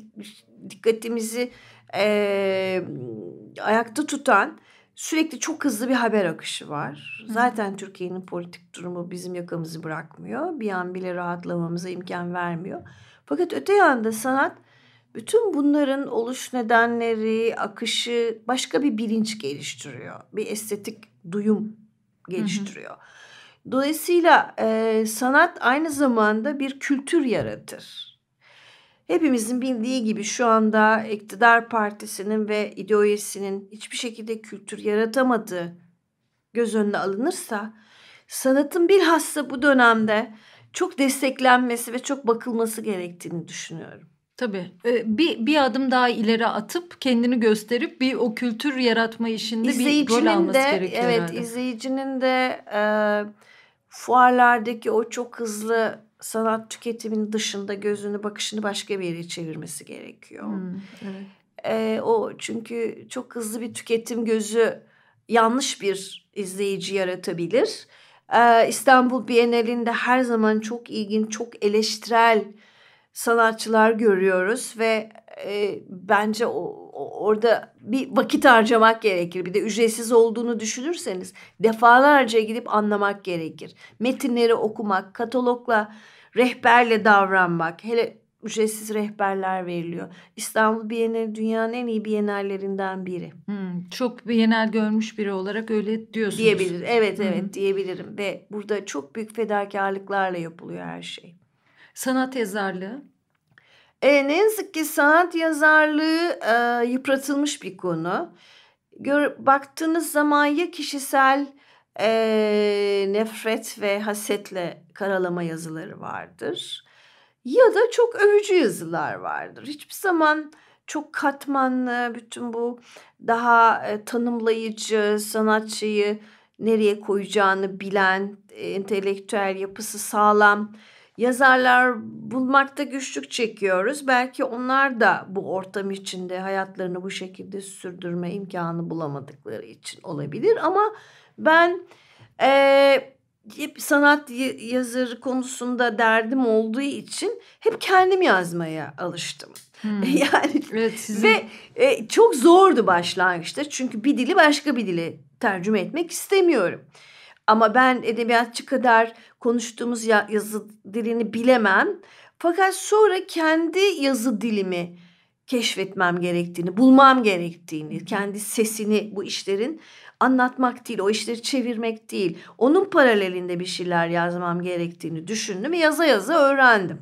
dikkatimizi e, ayakta tutan sürekli çok hızlı bir haber akışı var. Hı. Zaten Türkiye'nin politik durumu bizim yakamızı bırakmıyor. Bir an bile rahatlamamıza imkan vermiyor. Fakat öte yanda sanat bütün bunların oluş nedenleri, akışı başka bir bilinç geliştiriyor. Bir estetik duyum geliştiriyor. Hı hı. Dolayısıyla e, sanat aynı zamanda bir kültür yaratır. Hepimizin bildiği gibi şu anda iktidar partisinin ve ideolojisinin hiçbir şekilde kültür yaratamadığı göz önüne alınırsa sanatın bilhassa bu dönemde çok desteklenmesi ve çok bakılması gerektiğini düşünüyorum. Tabii. Bir, bir adım daha ileri atıp kendini gösterip bir o kültür yaratma işinde bir rol alması gerekiyor. de, Evet herhalde. izleyicinin de e, fuarlardaki o çok hızlı sanat tüketimin dışında gözünü bakışını başka bir yere çevirmesi gerekiyor. Hmm, evet. Ee, o çünkü çok hızlı bir tüketim gözü yanlış bir izleyici yaratabilir. Ee, İstanbul Bienalinde her zaman çok ilginç, çok eleştirel sanatçılar görüyoruz ve e, bence o orada bir vakit harcamak gerekir. Bir de ücretsiz olduğunu düşünürseniz defalarca gidip anlamak gerekir. Metinleri okumak, katalogla, rehberle davranmak. Hele ücretsiz rehberler veriliyor. İstanbul Bienali dünyanın en iyi bienallerinden biri. Hmm, çok bienal görmüş biri olarak öyle diyorsunuz. Diyebilir. Evet evet diyebilirim ve burada çok büyük fedakarlıklarla yapılıyor her şey. Sanat yazarlığı e, ne yazık ki sanat yazarlığı e, yıpratılmış bir konu. Gör, baktığınız zaman ya kişisel e, nefret ve hasetle karalama yazıları vardır ya da çok övücü yazılar vardır. Hiçbir zaman çok katmanlı bütün bu daha e, tanımlayıcı sanatçıyı nereye koyacağını bilen e, entelektüel yapısı sağlam yazarlar bulmakta güçlük çekiyoruz. Belki onlar da bu ortam içinde hayatlarını bu şekilde sürdürme imkanı bulamadıkları için olabilir. Ama ben e, hep sanat yazarı konusunda derdim olduğu için hep kendim yazmaya alıştım. Hmm. yani evet, sizin... ve e, çok zordu başlangıçta çünkü bir dili başka bir dile tercüme etmek istemiyorum. Ama ben edebiyatçı kadar konuştuğumuz ya, yazı dilini bilemem. Fakat sonra kendi yazı dilimi keşfetmem gerektiğini, bulmam gerektiğini, kendi sesini bu işlerin anlatmak değil, o işleri çevirmek değil, onun paralelinde bir şeyler yazmam gerektiğini düşündüm ve yaza yaza öğrendim.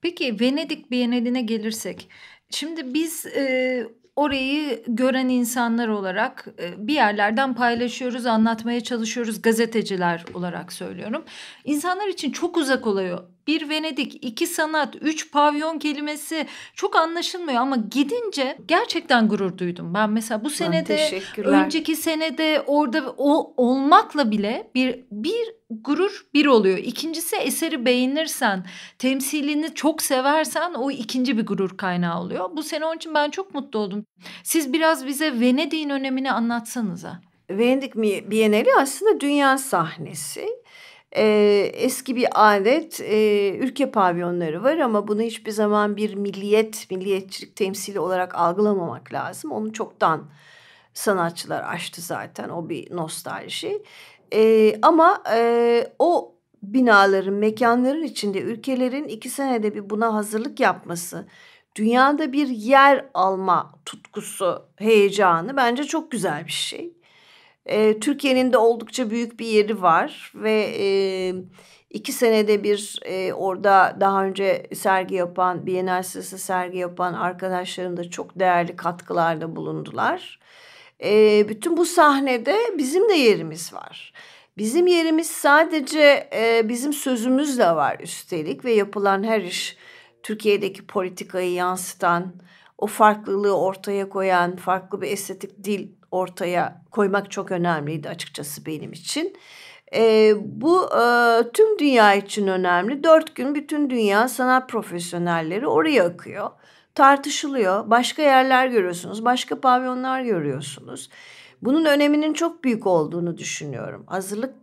Peki Venedik Bienali'ne gelirsek. Şimdi biz e, orayı gören insanlar olarak e, bir yerlerden paylaşıyoruz, anlatmaya çalışıyoruz gazeteciler olarak söylüyorum. İnsanlar için çok uzak oluyor bir Venedik, iki sanat, üç pavyon kelimesi çok anlaşılmıyor ama gidince gerçekten gurur duydum. Ben mesela bu senede, önceki senede orada o olmakla bile bir bir gurur bir oluyor. İkincisi eseri beğenirsen, temsilini çok seversen o ikinci bir gurur kaynağı oluyor. Bu sene onun için ben çok mutlu oldum. Siz biraz bize Venedik'in önemini anlatsanıza. Venedik Bienali aslında dünya sahnesi e, eski bir adet e, ülke pavyonları var ama bunu hiçbir zaman bir milliyet, milliyetçilik temsili olarak algılamamak lazım. Onu çoktan sanatçılar aştı zaten o bir nostalji. E, ama e, o binaların, mekanların içinde ülkelerin iki senede bir buna hazırlık yapması, dünyada bir yer alma tutkusu, heyecanı bence çok güzel bir şey. Türkiye'nin de oldukça büyük bir yeri var ve e, iki senede bir e, orada daha önce sergi yapan, Biennale sırası sergi yapan arkadaşlarım da çok değerli katkılarda bulundular. E, bütün bu sahnede bizim de yerimiz var. Bizim yerimiz sadece e, bizim sözümüz de var üstelik ve yapılan her iş Türkiye'deki politikayı yansıtan, o farklılığı ortaya koyan, farklı bir estetik dil ortaya koymak çok önemliydi açıkçası benim için. E, bu e, tüm dünya için önemli. Dört gün bütün dünya sanat profesyonelleri oraya akıyor. Tartışılıyor. Başka yerler görüyorsunuz. Başka pavyonlar görüyorsunuz. Bunun öneminin çok büyük olduğunu düşünüyorum. Hazırlık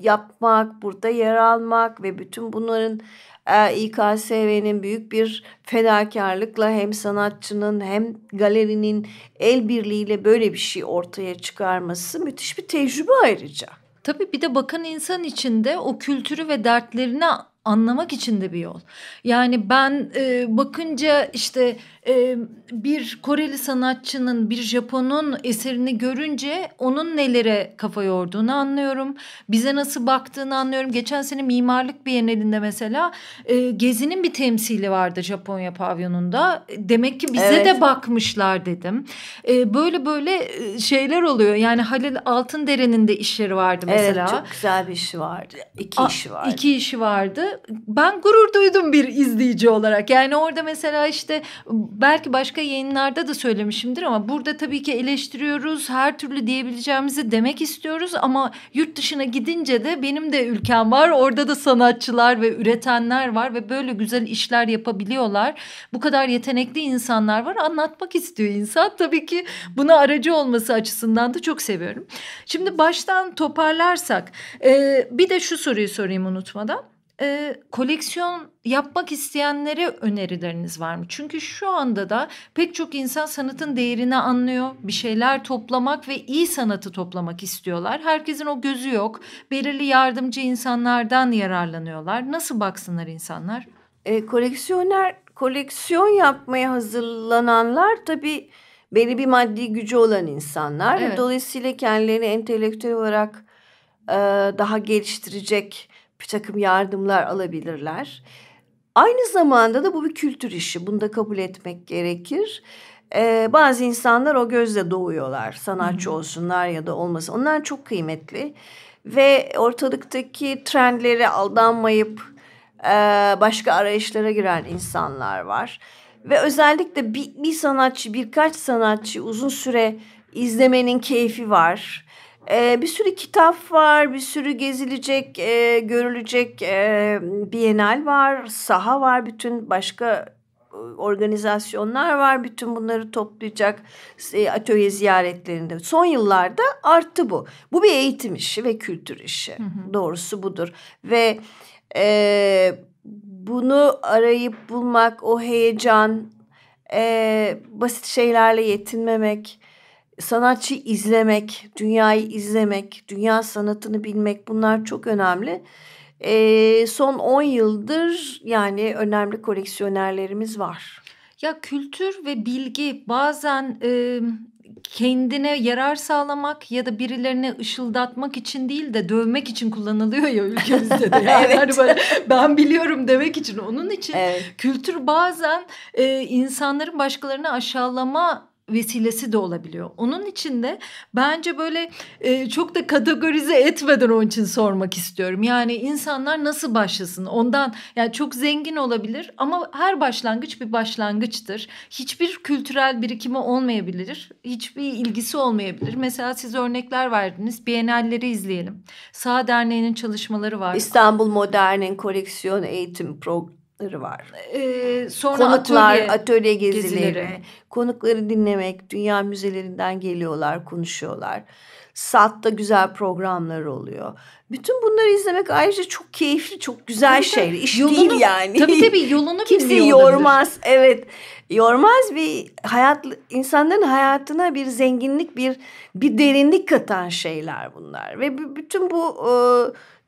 yapmak, burada yer almak ve bütün bunların e, İKSV'nin büyük bir fedakarlıkla hem sanatçının hem galerinin el birliğiyle böyle bir şey ortaya çıkarması müthiş bir tecrübe ayrıca. Tabii bir de bakan insan içinde o kültürü ve dertlerine anlamak için de bir yol. Yani ben e, bakınca işte e, bir Koreli sanatçının bir Japon'un eserini görünce onun nelere kafa yorduğunu anlıyorum. Bize nasıl baktığını anlıyorum. Geçen sene mimarlık bir bienalinde mesela e, Gezi'nin bir temsili vardı Japonya pavyonunda. Demek ki bize evet. de bakmışlar dedim. E, böyle böyle e, şeyler oluyor. Yani Halil Altındere'nin de işleri vardı mesela. Evet çok güzel bir işi vardı. İki A, işi vardı. İki işi vardı ben gurur duydum bir izleyici olarak. Yani orada mesela işte belki başka yayınlarda da söylemişimdir ama burada tabii ki eleştiriyoruz. Her türlü diyebileceğimizi demek istiyoruz ama yurt dışına gidince de benim de ülkem var. Orada da sanatçılar ve üretenler var ve böyle güzel işler yapabiliyorlar. Bu kadar yetenekli insanlar var. Anlatmak istiyor insan. Tabii ki buna aracı olması açısından da çok seviyorum. Şimdi baştan toparlarsak bir de şu soruyu sorayım unutmadan e, koleksiyon yapmak isteyenlere önerileriniz var mı? Çünkü şu anda da pek çok insan sanatın değerini anlıyor. Bir şeyler toplamak ve iyi sanatı toplamak istiyorlar. Herkesin o gözü yok. Belirli yardımcı insanlardan yararlanıyorlar. Nasıl baksınlar insanlar? E, koleksiyoner, koleksiyon yapmaya hazırlananlar tabii belli bir maddi gücü olan insanlar. Evet. Dolayısıyla kendilerini entelektüel olarak e, daha geliştirecek bir takım yardımlar alabilirler. Aynı zamanda da bu bir kültür işi. Bunu da kabul etmek gerekir. Ee, bazı insanlar o gözle doğuyorlar. Sanatçı olsunlar ya da olmasın. Onlar çok kıymetli. Ve ortalıktaki trendlere aldanmayıp e, başka arayışlara giren insanlar var. Ve özellikle bir, bir sanatçı, birkaç sanatçı uzun süre izlemenin keyfi var. Ee, bir sürü kitap var, bir sürü gezilecek, e, görülecek e, bienal var, saha var, bütün başka e, organizasyonlar var. Bütün bunları toplayacak e, atölye ziyaretlerinde. Son yıllarda arttı bu. Bu bir eğitim işi ve kültür işi. Hı hı. Doğrusu budur. Ve e, bunu arayıp bulmak, o heyecan, e, basit şeylerle yetinmemek sanatçı izlemek, dünyayı izlemek, dünya sanatını bilmek bunlar çok önemli. E, son 10 yıldır yani önemli koleksiyonerlerimiz var. Ya kültür ve bilgi bazen e, kendine yarar sağlamak ya da birilerine ışıldatmak için değil de dövmek için kullanılıyor ya ülkemizde de. Yani evet. Hani böyle, ben biliyorum demek için. Onun için evet. kültür bazen e, insanların başkalarını aşağılama vesilesi de olabiliyor. Onun için de bence böyle e, çok da kategorize etmeden onun için sormak istiyorum. Yani insanlar nasıl başlasın? Ondan yani çok zengin olabilir ama her başlangıç bir başlangıçtır. Hiçbir kültürel birikimi olmayabilir. Hiçbir ilgisi olmayabilir. Mesela siz örnekler verdiniz. Bienalleri izleyelim. Sağ Derneği'nin çalışmaları var. İstanbul Modern'in koleksiyon eğitim programı konukları var. Ee, sonra Konuklar, atölye, atölye gezileri, gezileri, konukları dinlemek, dünya müzelerinden geliyorlar, konuşuyorlar. Saat'ta güzel programlar oluyor. Bütün bunları izlemek ayrıca çok keyifli, çok güzel tabii şey. İş yolunu, değil yani. Tabii tabii yolunu Kimse yormaz. Olabilir. Evet. Yormaz bir hayat insanların hayatına bir zenginlik, bir bir derinlik katan şeyler bunlar. Ve bütün bu e,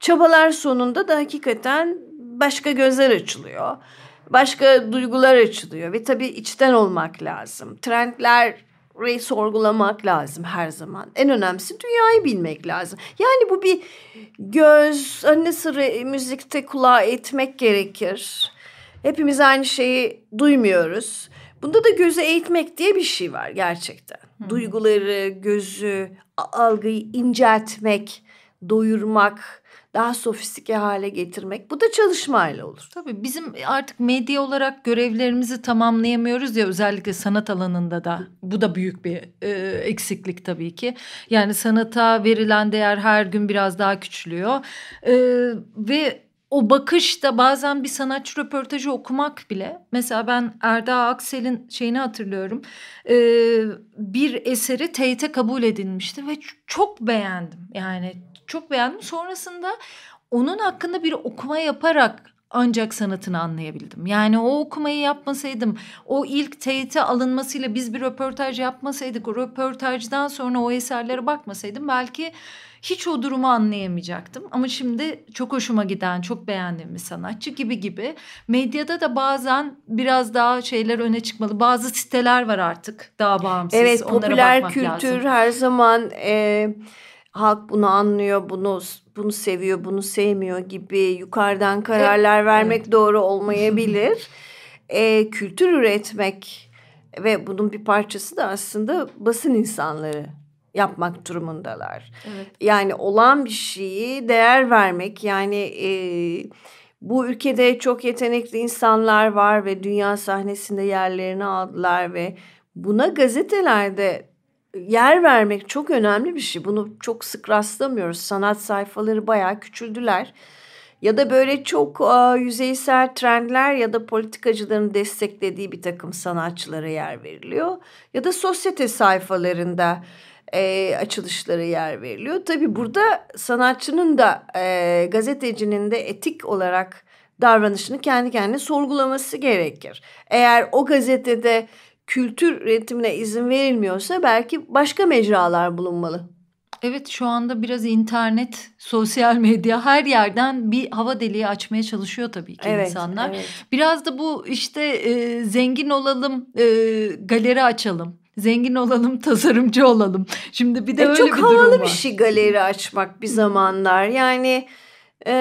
çabalar sonunda da hakikaten başka gözler açılıyor. Başka duygular açılıyor ve tabii içten olmak lazım. Trendleri sorgulamak lazım her zaman. En önemlisi dünyayı bilmek lazım. Yani bu bir göz, hani sıra e, müzikte kulağa eğitmek gerekir. Hepimiz aynı şeyi duymuyoruz. Bunda da gözü eğitmek diye bir şey var gerçekten. Hı. Duyguları, gözü, algıyı inceltmek, doyurmak, daha sofistike hale getirmek. Bu da çalışmayla olur. Tabii bizim artık medya olarak görevlerimizi tamamlayamıyoruz ya özellikle sanat alanında da. Bu da büyük bir e, eksiklik tabii ki. Yani sanata verilen değer her gün biraz daha küçülüyor. E, ve o bakış da bazen bir sanatçı röportajı okumak bile. Mesela ben Erda Aksel'in şeyini hatırlıyorum. Ee, bir eseri teyte kabul edilmişti ve çok beğendim. Yani çok beğendim. Sonrasında onun hakkında bir okuma yaparak ancak sanatını anlayabildim. Yani o okumayı yapmasaydım, o ilk teyite alınmasıyla biz bir röportaj yapmasaydık, o röportajdan sonra o eserlere bakmasaydım belki hiç o durumu anlayamayacaktım. Ama şimdi çok hoşuma giden, çok beğendiğim bir sanatçı gibi gibi. Medyada da bazen biraz daha şeyler öne çıkmalı. Bazı siteler var artık daha bağımsız. Evet, popüler kültür lazım. her zaman... E halk bunu anlıyor, bunu bunu seviyor, bunu sevmiyor gibi yukarıdan kararlar evet. vermek evet. doğru olmayabilir. e, kültür üretmek ve bunun bir parçası da aslında basın insanları yapmak durumundalar. Evet. Yani olan bir şeyi değer vermek yani e, bu ülkede çok yetenekli insanlar var ve dünya sahnesinde yerlerini aldılar ve buna gazetelerde yer vermek çok önemli bir şey. Bunu çok sık rastlamıyoruz. Sanat sayfaları bayağı küçüldüler. Ya da böyle çok e, yüzeysel trendler ya da politikacıların desteklediği bir takım sanatçılara yer veriliyor. Ya da sosyete sayfalarında e, açılışlara yer veriliyor. Tabi burada sanatçının da e, gazetecinin de etik olarak davranışını kendi kendine sorgulaması gerekir. Eğer o gazetede kültür üretimine izin verilmiyorsa belki başka mecralar bulunmalı. Evet şu anda biraz internet, sosyal medya her yerden bir hava deliği açmaya çalışıyor tabii ki evet, insanlar. Evet. Biraz da bu işte e, zengin olalım, e, galeri açalım. Zengin olalım, tasarımcı olalım. Şimdi bir de e, öyle çok bir durum var. Çok havalı bir şey galeri açmak bir zamanlar. Yani e,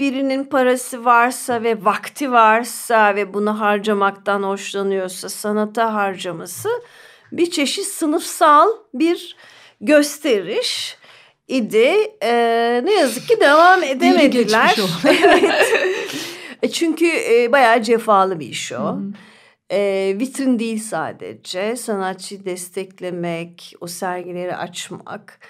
birinin parası varsa ve vakti varsa ve bunu harcamaktan hoşlanıyorsa sanata harcaması bir çeşit sınıfsal bir gösteriş idi. Ee, ne yazık ki devam edemediler. evet. E, çünkü e, bayağı cefalı bir iş o. Hmm. E, vitrin değil sadece. Sanatçı desteklemek, o sergileri açmak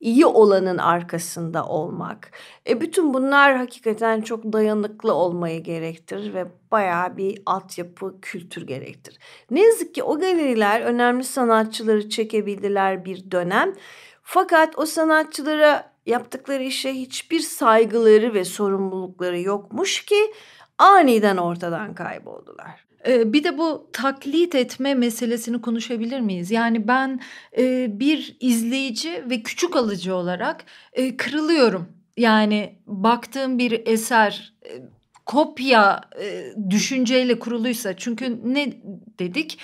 iyi olanın arkasında olmak. E bütün bunlar hakikaten çok dayanıklı olmayı gerektirir ve bayağı bir altyapı kültür gerektirir. Ne yazık ki o galeriler önemli sanatçıları çekebildiler bir dönem. Fakat o sanatçılara yaptıkları işe hiçbir saygıları ve sorumlulukları yokmuş ki aniden ortadan kayboldular. Ee, bir de bu taklit etme meselesini konuşabilir miyiz? Yani ben e, bir izleyici ve küçük alıcı olarak e, kırılıyorum. Yani baktığım bir eser e, kopya düşünceyle kuruluysa çünkü ne dedik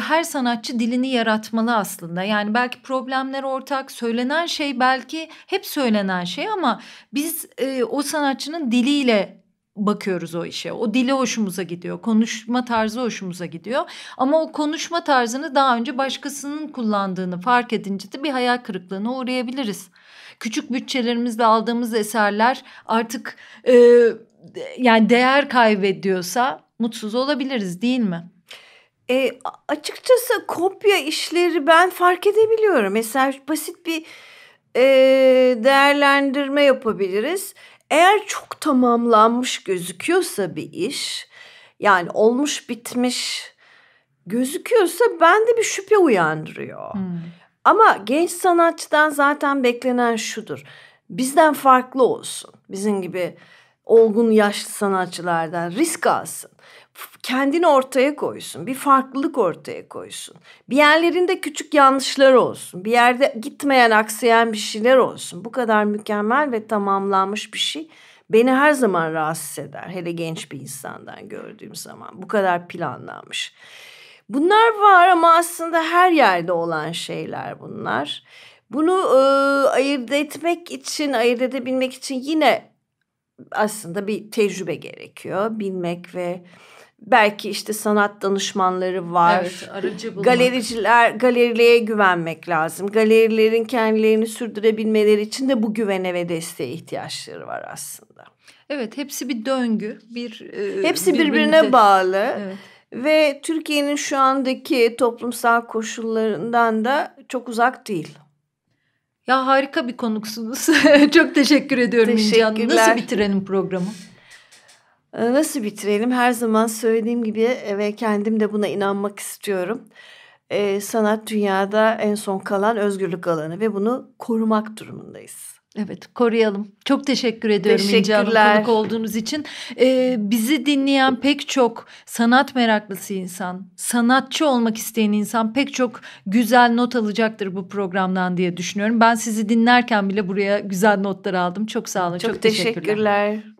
her sanatçı dilini yaratmalı aslında yani belki problemler ortak söylenen şey belki hep söylenen şey ama biz o sanatçının diliyle bakıyoruz o işe. O dili hoşumuza gidiyor. Konuşma tarzı hoşumuza gidiyor. Ama o konuşma tarzını daha önce başkasının kullandığını fark edince de bir hayal kırıklığına uğrayabiliriz. Küçük bütçelerimizle aldığımız eserler artık e, yani değer kaybediyorsa mutsuz olabiliriz değil mi? E, açıkçası kopya işleri ben fark edebiliyorum. Mesela basit bir e, değerlendirme yapabiliriz. Eğer çok tamamlanmış gözüküyorsa bir iş, yani olmuş bitmiş gözüküyorsa bende bir şüphe uyandırıyor. Hmm. Ama genç sanatçıdan zaten beklenen şudur. Bizden farklı olsun. Bizim gibi olgun yaşlı sanatçılardan risk alsın kendini ortaya koysun. Bir farklılık ortaya koysun. Bir yerlerinde küçük yanlışlar olsun. Bir yerde gitmeyen aksayan bir şeyler olsun. Bu kadar mükemmel ve tamamlanmış bir şey beni her zaman rahatsız eder. Hele genç bir insandan gördüğüm zaman. Bu kadar planlanmış. Bunlar var ama aslında her yerde olan şeyler bunlar. Bunu e, ayırt etmek için, ayırt edebilmek için yine aslında bir tecrübe gerekiyor. Bilmek ve belki işte sanat danışmanları var. Evet, aracı bulmak. Galericiler, galerilere güvenmek lazım. Galerilerin kendilerini sürdürebilmeleri için de bu güvene ve desteğe ihtiyaçları var aslında. Evet, hepsi bir döngü, bir e, hepsi birbirine, birbirine bağlı. Evet. Ve Türkiye'nin şu andaki toplumsal koşullarından da çok uzak değil. Ya harika bir konuksunuz. çok teşekkür ediyorum İnci Hanım. Nasıl bitirelim programı? Ee, nasıl bitirelim? Her zaman söylediğim gibi e, ve kendim de buna inanmak istiyorum. Ee, sanat dünyada en son kalan özgürlük alanı ve bunu korumak durumundayız. Evet koruyalım. Çok teşekkür ediyorum İnce Hanım konuk olduğunuz için. Ee, bizi dinleyen pek çok sanat meraklısı insan, sanatçı olmak isteyen insan pek çok güzel not alacaktır bu programdan diye düşünüyorum. Ben sizi dinlerken bile buraya güzel notlar aldım. Çok sağ olun. Çok, çok teşekkürler. teşekkürler.